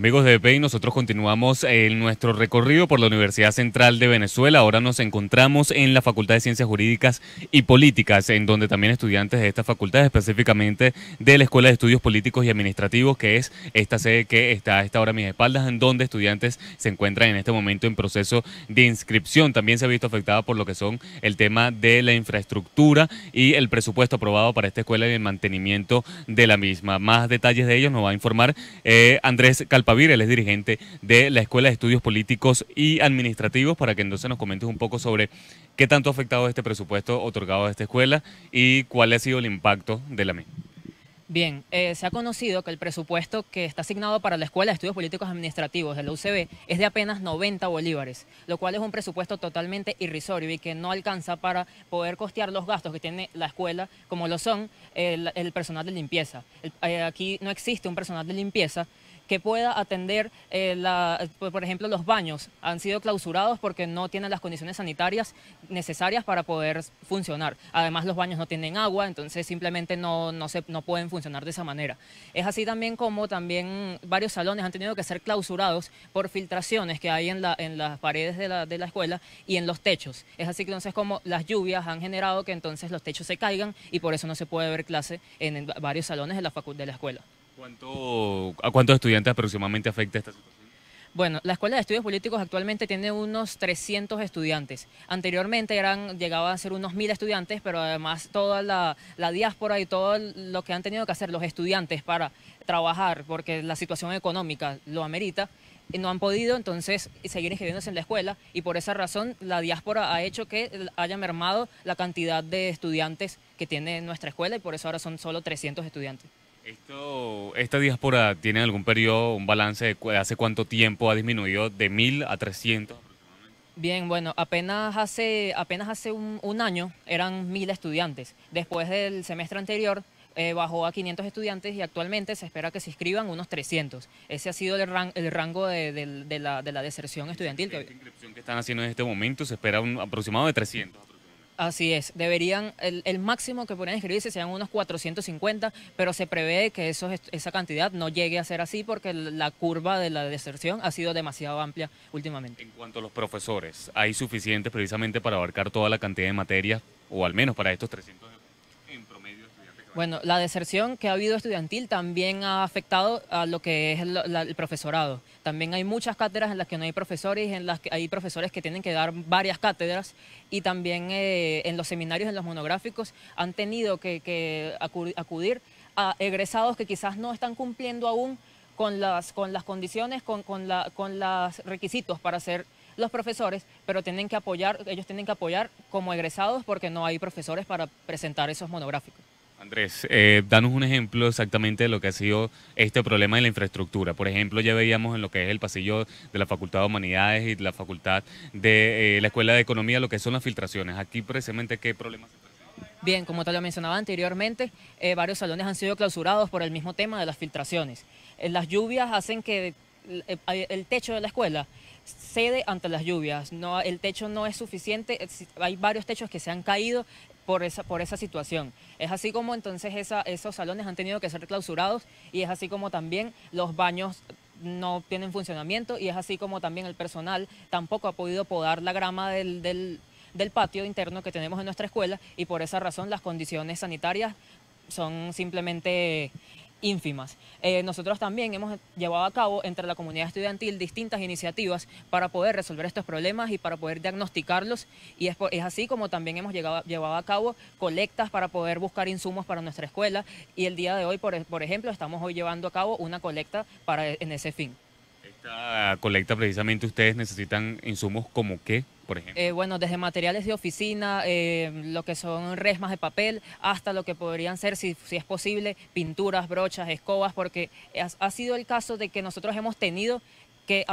Amigos de EPEI, nosotros continuamos en nuestro recorrido por la Universidad Central de Venezuela. Ahora nos encontramos en la Facultad de Ciencias Jurídicas y Políticas, en donde también estudiantes de esta facultad, específicamente de la Escuela de Estudios Políticos y Administrativos, que es esta sede que está a esta hora a mis espaldas, en donde estudiantes se encuentran en este momento en proceso de inscripción. También se ha visto afectada por lo que son el tema de la infraestructura y el presupuesto aprobado para esta escuela y el mantenimiento de la misma. Más detalles de ello nos va a informar eh, Andrés Calpa Pavir, él es dirigente de la Escuela de Estudios Políticos y Administrativos, para que entonces nos comentes un poco sobre qué tanto ha afectado este presupuesto otorgado a esta escuela y cuál ha sido el impacto de la ME. Bien, eh, se ha conocido que el presupuesto que está asignado para la Escuela de Estudios Políticos Administrativos de la UCB es de apenas 90 bolívares, lo cual es un presupuesto totalmente irrisorio y que no alcanza para poder costear los gastos que tiene la escuela, como lo son el, personal de limpieza. Eh, aquí no existe un personal de limpieza que pueda atender, eh, la, por ejemplo, los baños. Han sido clausurados porque no tienen las condiciones sanitarias necesarias para poder funcionar. Además, los baños no tienen agua, entonces simplemente no, se, no pueden funcionar funcionar de esa manera. Es así también como también varios salones han tenido que ser clausurados por filtraciones que hay en, la, en las paredes de la, de la escuela y en los techos. Es así que entonces como las lluvias han generado que entonces los techos se caigan y por eso no se puede ver clase en, varios salones de la, de la escuela. ¿A cuántos estudiantes aproximadamente afecta esta situación? Bueno, la Escuela de Estudios Políticos actualmente tiene unos 300 estudiantes. Anteriormente eran, llegaban a ser unos 1.000 estudiantes, pero además toda la, la diáspora y todo lo que han tenido que hacer los estudiantes para trabajar, porque la situación económica lo amerita, eh, no han podido entonces eh, seguir inscribiéndose en la escuela y por esa razón la diáspora ha hecho que eh, haya mermado la cantidad de estudiantes que tiene nuestra escuela y por eso ahora son solo 300 estudiantes. ¿Esta diáspora tiene algún periodo, un balance de hace cuánto tiempo ha disminuido de 1.000 a 300? Bien, bueno, apenas hace, apenas hace un, año eran 1.000 estudiantes. Después del semestre anterior eh, bajó a 500 estudiantes y actualmente se espera que se inscriban unos 300. Ese ha sido el, rango de, la, deserción estudiantil. La inscripción que están haciendo en este momento? Se espera un aproximado de 300. Así es, deberían, el, máximo que podrían inscribirse sean unos 450, pero se prevé que eso, esa cantidad no llegue a ser así porque la curva de la deserción ha sido demasiado amplia últimamente. En cuanto a los profesores, ¿hay suficientes precisamente para abarcar toda la cantidad de materias, o al menos para estos 300 en promedio? estudiantes? bueno, la deserción que ha habido estudiantil también ha afectado a lo que es el profesorado también hay muchas cátedras en las que no hay profesores, en las que hay profesores que tienen que dar varias cátedras y también eh, en los seminarios, en los monográficos, han tenido que, acudir a egresados que quizás no están cumpliendo aún con las, con las condiciones, con, con, con los requisitos para ser los profesores, pero tienen que apoyar, ellos tienen que apoyar como egresados porque no hay profesores para presentar esos monográficos. Andrés, eh, danos un ejemplo exactamente de lo que ha sido este problema de la infraestructura. Por ejemplo, ya veíamos en lo que es el pasillo de la Facultad de Humanidades y la Facultad de eh, la Escuela de Economía, lo que son las filtraciones. Aquí precisamente, ¿qué problemas se Bien, como te lo mencionaba anteriormente, eh, varios salones han sido clausurados por el mismo tema de las filtraciones. las lluvias hacen que el techo de la escuela cede ante las lluvias. No, el techo no es suficiente, hay varios techos que se han caído por esa, por esa situación. Es así como entonces esos salones han tenido que ser clausurados y es así como también los baños no tienen funcionamiento y es así como también el personal tampoco ha podido podar la grama del patio interno que tenemos en nuestra escuela y por esa razón las condiciones sanitarias son simplemente ínfimas. Eh, nosotros también hemos llevado a cabo entre la comunidad estudiantil distintas iniciativas para poder resolver estos problemas y para poder diagnosticarlos y es, así como también hemos llevado a cabo colectas para poder buscar insumos para nuestra escuela y el día de hoy, e-, por, ejemplo, estamos hoy llevando a cabo una colecta para, en ese fin. Esta colecta precisamente ustedes necesitan insumos como qué? Eh, bueno, desde materiales de oficina, eh, lo que son resmas de papel, hasta lo que podrían ser, si, es posible, pinturas, brochas, escobas, porque ha, sido el caso de que nosotros hemos tenido que,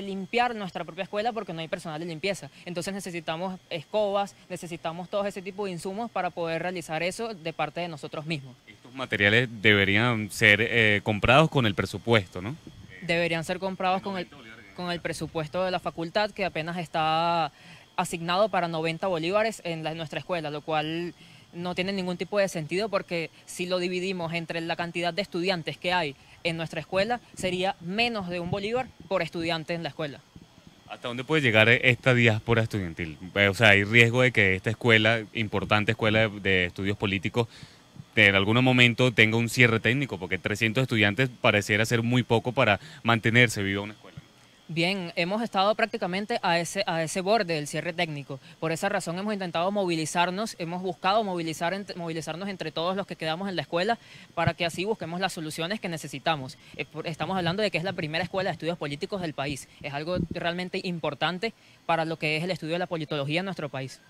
limpiar nuestra propia escuela porque no hay personal de limpieza. Entonces necesitamos escobas, necesitamos todo ese tipo de insumos para poder realizar eso de parte de nosotros mismos. Estos materiales deberían ser eh, comprados con el presupuesto, ¿no? Deberían ser comprados con el con el presupuesto de la facultad que apenas está asignado para 90 bolívares en, nuestra escuela, lo cual no tiene ningún tipo de sentido porque si lo dividimos entre la cantidad de estudiantes que hay en nuestra escuela, sería menos de un bolívar por estudiante en la escuela. ¿Hasta dónde puede llegar esta diáspora estudiantil? Eh, o sea, hay riesgo de que esta escuela, importante escuela de estudios políticos, en algún momento tenga un cierre técnico, porque 300 estudiantes pareciera ser muy poco para mantenerse viva una escuela. Bien, hemos estado prácticamente a ese, a ese borde del cierre técnico. Por esa razón hemos intentado movilizarnos, hemos buscado movilizarnos entre todos los que quedamos en la escuela para que así busquemos las soluciones que necesitamos. Eh, estamos hablando de que es la primera escuela de estudios políticos del país. Es algo realmente importante para lo que es el estudio de la politología en nuestro país.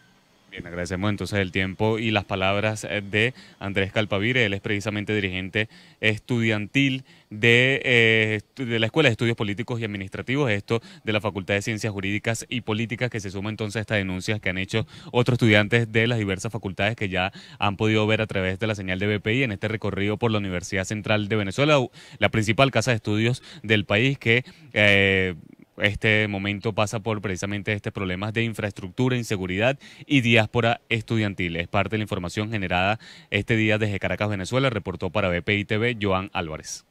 Bien, agradecemos entonces el tiempo y las palabras eh, de Andrés Calpavire. Él es precisamente dirigente estudiantil de, eh, de, la Escuela de Estudios Políticos y Administrativos, esto de la Facultad de Ciencias Jurídicas y Políticas, que se suma entonces a estas denuncias que han hecho otros estudiantes de las diversas facultades que ya han podido ver a través de la señal de BPI en este recorrido por la Universidad Central de Venezuela, la principal casa de estudios del país que... Eh, este momento pasa por precisamente estos problemas de infraestructura, inseguridad y diáspora estudiantil. Es parte de la información generada este día desde Caracas, Venezuela, reportó para BPI TV Joan Álvarez.